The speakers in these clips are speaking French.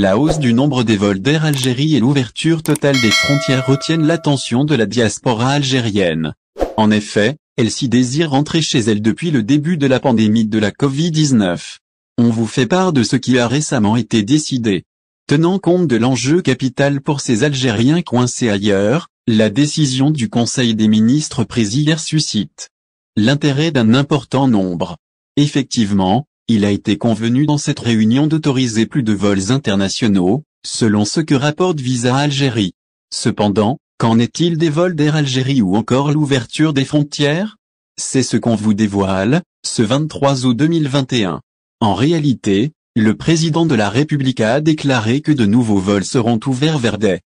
La hausse du nombre des vols d'Air Algérie et l'ouverture totale des frontières retiennent l'attention de la diaspora algérienne. En effet, elle s'y désire rentrer chez elle depuis le début de la pandémie de la Covid-19. On vous fait part de ce qui a récemment été décidé. Tenant compte de l'enjeu capital pour ces Algériens coincés ailleurs, la décision du Conseil des ministres pris hier suscite l'intérêt d'un important nombre. Effectivement, il a été convenu dans cette réunion d'autoriser plus de vols internationaux, selon ce que rapporte Visa Algérie. Cependant, qu'en est-il des vols d'Air Algérie ou encore l'ouverture des frontières C'est ce qu'on vous dévoile, ce 23 août 2021. En réalité, le président de la République a déclaré que de nouveaux vols seront ouverts vers des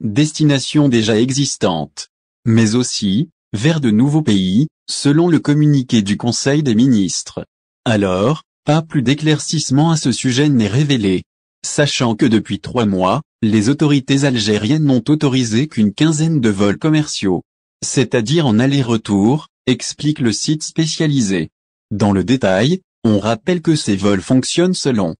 destinations déjà existantes, mais aussi vers de nouveaux pays, selon le communiqué du Conseil des ministres. Alors, pas plus d'éclaircissement à ce sujet n'est révélé. Sachant que depuis trois mois, les autorités algériennes n'ont autorisé qu'une quinzaine de vols commerciaux. C'est-à-dire en aller-retour, explique le site spécialisé. Dans le détail, on rappelle que ces vols fonctionnent selon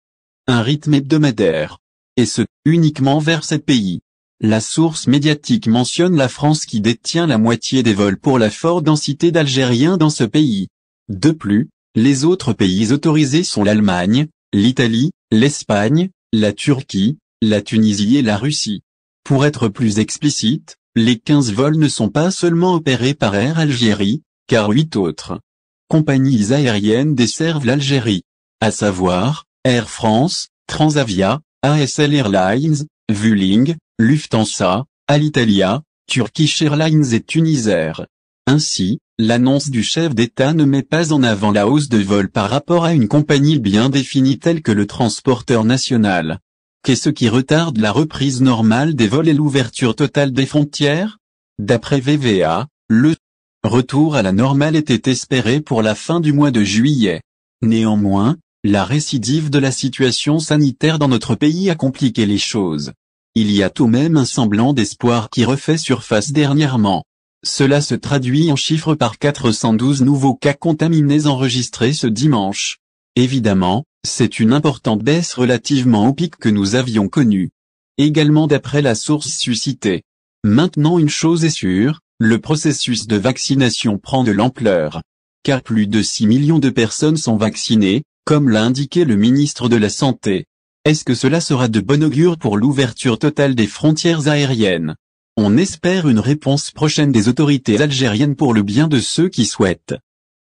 un rythme hebdomadaire. Et ce, uniquement vers ces pays. La source médiatique mentionne la France qui détient la moitié des vols pour la forte densité d'Algériens dans ce pays. De plus, les autres pays autorisés sont l'Allemagne, l'Italie, l'Espagne, la Turquie, la Tunisie et la Russie. Pour être plus explicite, les 15 vols ne sont pas seulement opérés par Air Algérie, car huit autres compagnies aériennes desservent l'Algérie, à savoir Air France, Transavia, ASL Airlines, Vueling, Lufthansa, Alitalia, Turkish Airlines et Tunisair. Ainsi, L'annonce du chef d'État ne met pas en avant la hausse de vol par rapport à une compagnie bien définie telle que le transporteur national. Qu'est-ce qui retarde la reprise normale des vols et l'ouverture totale des frontières D'après VVA, le retour à la normale était espéré pour la fin du mois de juillet. Néanmoins, la récidive de la situation sanitaire dans notre pays a compliqué les choses. Il y a tout de même un semblant d'espoir qui refait surface dernièrement. Cela se traduit en chiffres par 412 nouveaux cas contaminés enregistrés ce dimanche. Évidemment, c'est une importante baisse relativement au pic que nous avions connu. Également d'après la source suscitée. Maintenant une chose est sûre, le processus de vaccination prend de l'ampleur. Car plus de 6 millions de personnes sont vaccinées, comme l'a indiqué le ministre de la Santé. Est-ce que cela sera de bon augure pour l'ouverture totale des frontières aériennes on espère une réponse prochaine des autorités algériennes pour le bien de ceux qui souhaitent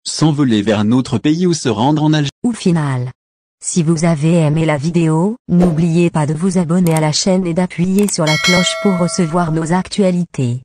s'envoler vers un autre pays ou se rendre en Algérie. Au final. Si vous avez aimé la vidéo, n'oubliez pas de vous abonner à la chaîne et d'appuyer sur la cloche pour recevoir nos actualités.